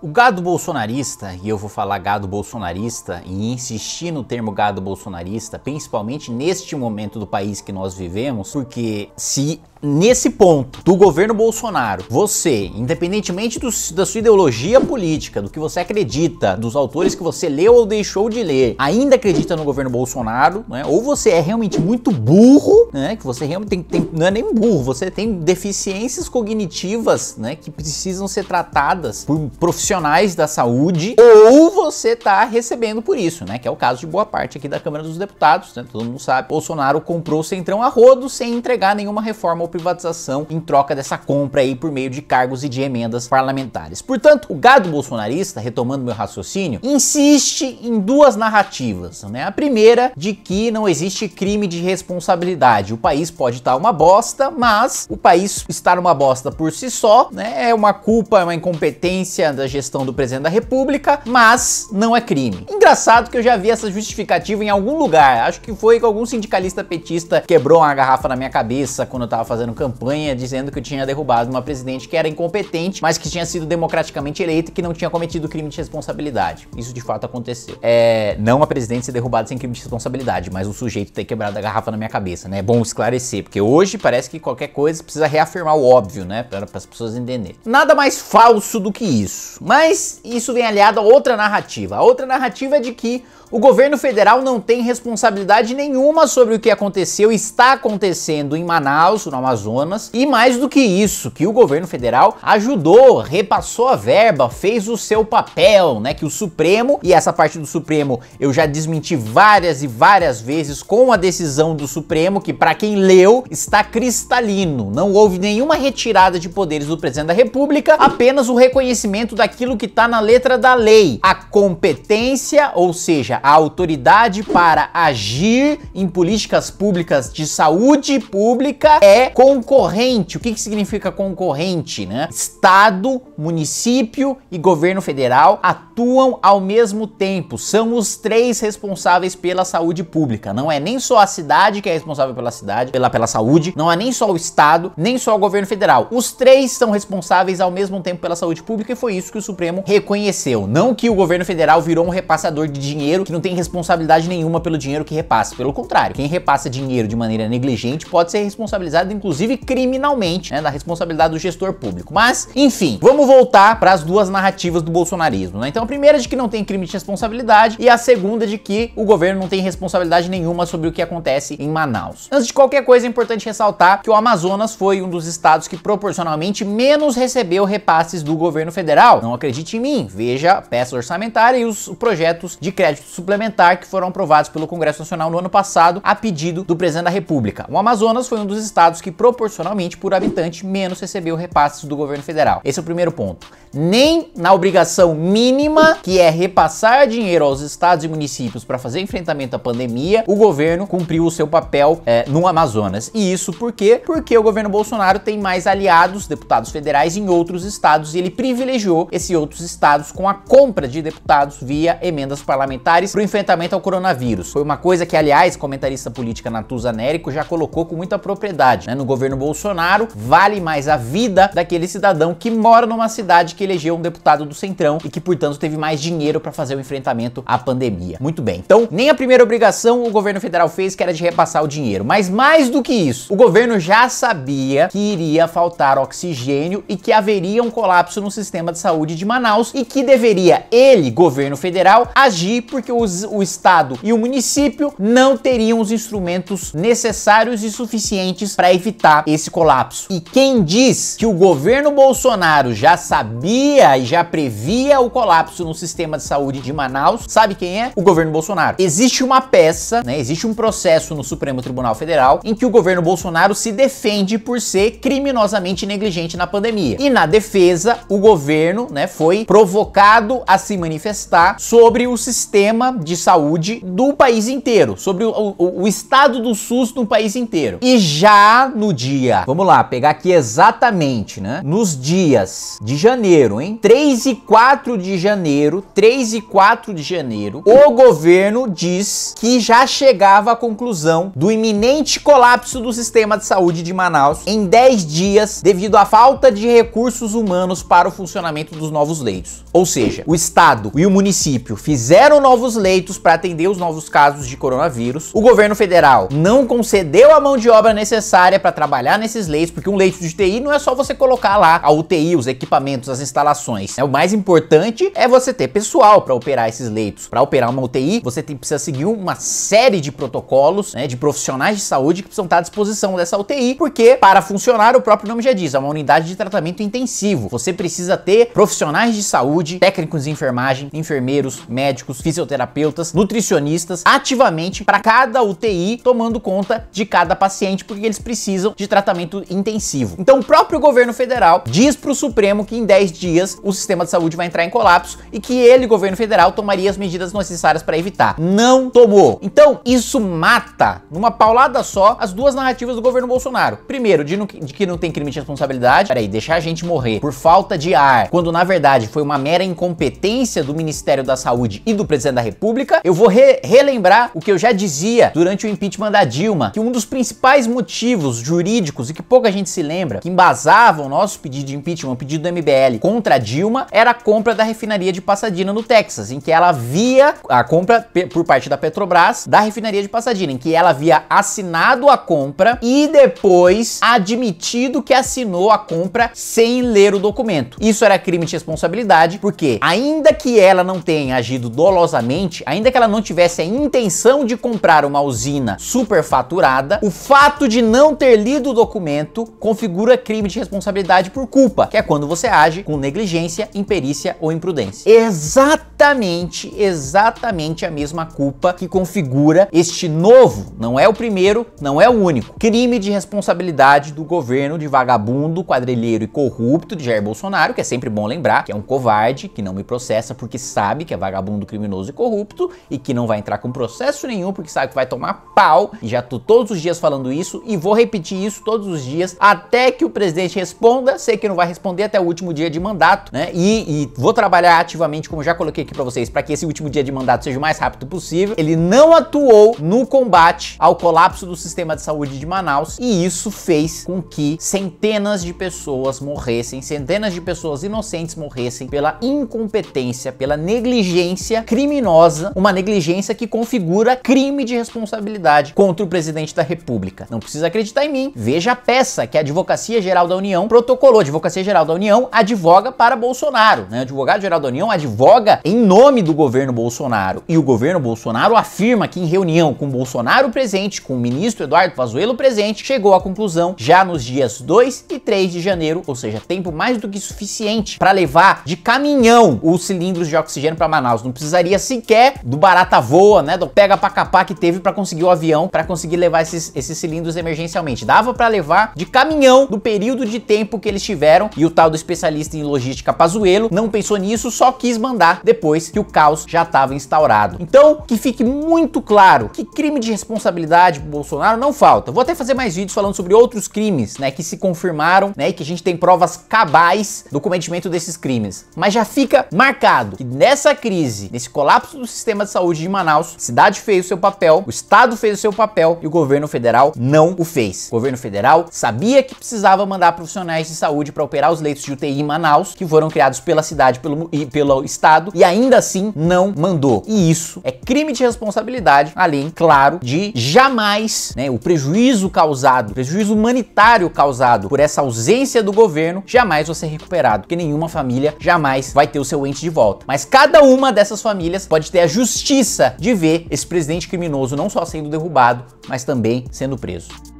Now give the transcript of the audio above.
O gado bolsonarista, e eu vou falar gado bolsonarista e insistir no termo gado bolsonarista, principalmente neste momento do país que nós vivemos, porque se nesse ponto do governo Bolsonaro, você, independentemente do, da sua ideologia política, do que você acredita, dos autores que você leu ou deixou de ler, ainda acredita no governo Bolsonaro, né? ou você é realmente muito burro, né? que você realmente tem, tem, não é nem burro, você tem deficiências cognitivas né? que precisam ser tratadas por profissionais da saúde, ou você está recebendo por isso, né? que é o caso de boa parte aqui da Câmara dos Deputados. Né? Todo mundo sabe, Bolsonaro comprou o Centrão a rodo sem entregar nenhuma reforma ou privatização em troca dessa compra aí por meio de cargos e de emendas parlamentares. Portanto, o gado bolsonarista, retomando meu raciocínio, insiste em duas narrativas, né? A primeira de que não existe crime de responsabilidade. O país pode estar uma bosta, mas o país estar uma bosta por si só, né? É uma culpa, é uma incompetência da gestão do presidente da República, mas não é crime. Engraçado que eu já vi essa justificativa em algum lugar. Acho que foi que algum sindicalista petista quebrou uma garrafa na minha cabeça quando eu tava fazendo fazendo campanha dizendo que tinha derrubado uma presidente que era incompetente, mas que tinha sido democraticamente eleita e que não tinha cometido crime de responsabilidade. Isso de fato aconteceu. É, não a presidente ser derrubada sem crime de responsabilidade, mas o sujeito ter quebrado a garrafa na minha cabeça, né? É bom esclarecer, porque hoje parece que qualquer coisa precisa reafirmar o óbvio, né? Para as pessoas entenderem. Nada mais falso do que isso. Mas isso vem aliado a outra narrativa. A outra narrativa é de que o governo federal não tem responsabilidade nenhuma sobre o que aconteceu e está acontecendo em Manaus, Amazonas. Amazonas. E mais do que isso, que o governo federal ajudou, repassou a verba, fez o seu papel, né? Que o Supremo, e essa parte do Supremo eu já desmenti várias e várias vezes com a decisão do Supremo, que para quem leu está cristalino. Não houve nenhuma retirada de poderes do presidente da República, apenas o reconhecimento daquilo que está na letra da lei. A competência, ou seja, a autoridade para agir em políticas públicas de saúde pública é Concorrente, o que, que significa concorrente, né? Estado, município e governo federal atuam ao mesmo tempo, são os três responsáveis pela saúde pública. Não é nem só a cidade que é responsável pela cidade, pela, pela saúde, não é nem só o estado, nem só o governo federal. Os três são responsáveis ao mesmo tempo pela saúde pública e foi isso que o Supremo reconheceu. Não que o governo federal virou um repassador de dinheiro que não tem responsabilidade nenhuma pelo dinheiro que repassa. Pelo contrário, quem repassa dinheiro de maneira negligente pode ser responsabilizado inclusive inclusive criminalmente, né, da responsabilidade do gestor público. Mas, enfim, vamos voltar para as duas narrativas do bolsonarismo. Né? Então, a primeira é de que não tem crime de responsabilidade e a segunda é de que o governo não tem responsabilidade nenhuma sobre o que acontece em Manaus. Antes de qualquer coisa, é importante ressaltar que o Amazonas foi um dos estados que proporcionalmente menos recebeu repasses do governo federal. Não acredite em mim, veja a peça orçamentária e os projetos de crédito suplementar que foram aprovados pelo Congresso Nacional no ano passado a pedido do presidente da República. O Amazonas foi um dos estados que proporcionalmente por habitante menos recebeu repasses do governo federal. Esse é o primeiro ponto. Nem na obrigação mínima, que é repassar dinheiro aos estados e municípios para fazer enfrentamento à pandemia, o governo cumpriu o seu papel é, no Amazonas. E isso por quê? Porque o governo Bolsonaro tem mais aliados, deputados federais, em outros estados e ele privilegiou esses outros estados com a compra de deputados via emendas parlamentares para o enfrentamento ao coronavírus. Foi uma coisa que, aliás, comentarista política Natuza Nérico já colocou com muita propriedade. Né? No governo Bolsonaro, vale mais a vida daquele cidadão que mora numa cidade que elegeu um deputado do Centrão e que, portanto, teve mais dinheiro para fazer o enfrentamento à pandemia. Muito bem. Então, nem a primeira obrigação o governo federal fez, que era de repassar o dinheiro. Mas mais do que isso, o governo já sabia que iria faltar oxigênio e que haveria um colapso no sistema de saúde de Manaus e que deveria ele, governo federal, agir porque os, o estado e o município não teriam os instrumentos necessários e suficientes para evitar evitar esse colapso. E quem diz que o governo Bolsonaro já sabia e já previa o colapso no sistema de saúde de Manaus, sabe quem é? O governo Bolsonaro. Existe uma peça, né, existe um processo no Supremo Tribunal Federal em que o governo Bolsonaro se defende por ser criminosamente negligente na pandemia. E na defesa, o governo, né, foi provocado a se manifestar sobre o sistema de saúde do país inteiro, sobre o, o, o estado do SUS no país inteiro. E já no dia, vamos lá, pegar aqui exatamente, né? Nos dias de janeiro, hein? 3 e 4 de janeiro, 3 e 4 de janeiro, o governo diz que já chegava à conclusão do iminente colapso do sistema de saúde de Manaus em 10 dias devido à falta de recursos humanos para o funcionamento dos novos leitos. Ou seja, o estado e o município fizeram novos leitos para atender os novos casos de coronavírus. O governo federal não concedeu a mão de obra necessária para para trabalhar nesses leitos, porque um leito de UTI não é só você colocar lá a UTI, os equipamentos, as instalações. É, o mais importante é você ter pessoal para operar esses leitos. Para operar uma UTI, você tem, precisa seguir uma série de protocolos, né, de profissionais de saúde que precisam estar à disposição dessa UTI, porque para funcionar, o próprio nome já diz, é uma unidade de tratamento intensivo. Você precisa ter profissionais de saúde, técnicos de enfermagem, enfermeiros, médicos, fisioterapeutas, nutricionistas, ativamente para cada UTI, tomando conta de cada paciente, porque eles precisam precisam de tratamento intensivo. Então o próprio governo federal diz para o Supremo que em 10 dias o sistema de saúde vai entrar em colapso e que ele, governo federal, tomaria as medidas necessárias para evitar. Não tomou. Então isso mata, numa paulada só, as duas narrativas do governo Bolsonaro. Primeiro, de, no, de que não tem crime de responsabilidade, peraí, deixar a gente morrer por falta de ar, quando na verdade foi uma mera incompetência do Ministério da Saúde e do Presidente da República, eu vou re relembrar o que eu já dizia durante o impeachment da Dilma, que um dos principais motivos jurídicos e que pouca gente se lembra, que embasavam o nosso pedido de impeachment, o pedido do MBL contra Dilma, era a compra da refinaria de Pasadena no Texas, em que ela via a compra por parte da Petrobras da refinaria de Pasadena, em que ela havia assinado a compra e depois admitido que assinou a compra sem ler o documento. Isso era crime de responsabilidade, porque ainda que ela não tenha agido dolosamente, ainda que ela não tivesse a intenção de comprar uma usina superfaturada, o fato de não ter lido o documento configura crime de responsabilidade por culpa, que é quando você age com negligência, imperícia ou imprudência. Exatamente, exatamente a mesma culpa que configura este novo, não é o primeiro, não é o único, crime de responsabilidade do governo de vagabundo, quadrilheiro e corrupto de Jair Bolsonaro, que é sempre bom lembrar, que é um covarde, que não me processa porque sabe que é vagabundo, criminoso e corrupto e que não vai entrar com processo nenhum porque sabe que vai tomar pau. E já tô todos os dias falando isso e vou repetir repetir isso todos os dias até que o presidente responda. Sei que não vai responder até o último dia de mandato, né? E, e vou trabalhar ativamente, como já coloquei aqui para vocês, para que esse último dia de mandato seja o mais rápido possível. Ele não atuou no combate ao colapso do sistema de saúde de Manaus e isso fez com que centenas de pessoas morressem, centenas de pessoas inocentes morressem pela incompetência, pela negligência criminosa, uma negligência que configura crime de responsabilidade contra o presidente da República. Não precisa acreditar em mim mim. Veja a peça que a Advocacia Geral da União protocolou. A Advocacia Geral da União advoga para Bolsonaro. Né? O advogado geral da União advoga em nome do governo Bolsonaro. E o governo Bolsonaro afirma que, em reunião com Bolsonaro presente, com o ministro Eduardo Pazuello presente, chegou à conclusão já nos dias 2 e 3 de janeiro, ou seja, tempo mais do que suficiente para levar de caminhão os cilindros de oxigênio para Manaus. Não precisaria sequer do barata voa, né? Do pega para capar que teve para conseguir o avião, para conseguir levar esses, esses cilindros emergencialmente dava para levar de caminhão do período de tempo que eles tiveram e o tal do especialista em logística Pazuello não pensou nisso, só quis mandar depois que o caos já estava instaurado. Então, que fique muito claro que crime de responsabilidade pro Bolsonaro não falta. Vou até fazer mais vídeos falando sobre outros crimes, né, que se confirmaram, né, e que a gente tem provas cabais do cometimento desses crimes. Mas já fica marcado que nessa crise, nesse colapso do sistema de saúde de Manaus, a cidade fez o seu papel, o estado fez o seu papel e o governo federal não o fez. O governo federal sabia que precisava mandar profissionais de saúde para operar os leitos de UTI em Manaus, que foram criados pela cidade pelo, e pelo estado, e ainda assim não mandou. E isso é crime de responsabilidade, além, claro, de jamais né, o prejuízo causado, o prejuízo humanitário causado por essa ausência do governo, jamais vai ser recuperado, porque nenhuma família jamais vai ter o seu ente de volta. Mas cada uma dessas famílias pode ter a justiça de ver esse presidente criminoso não só sendo derrubado, mas também sendo preso.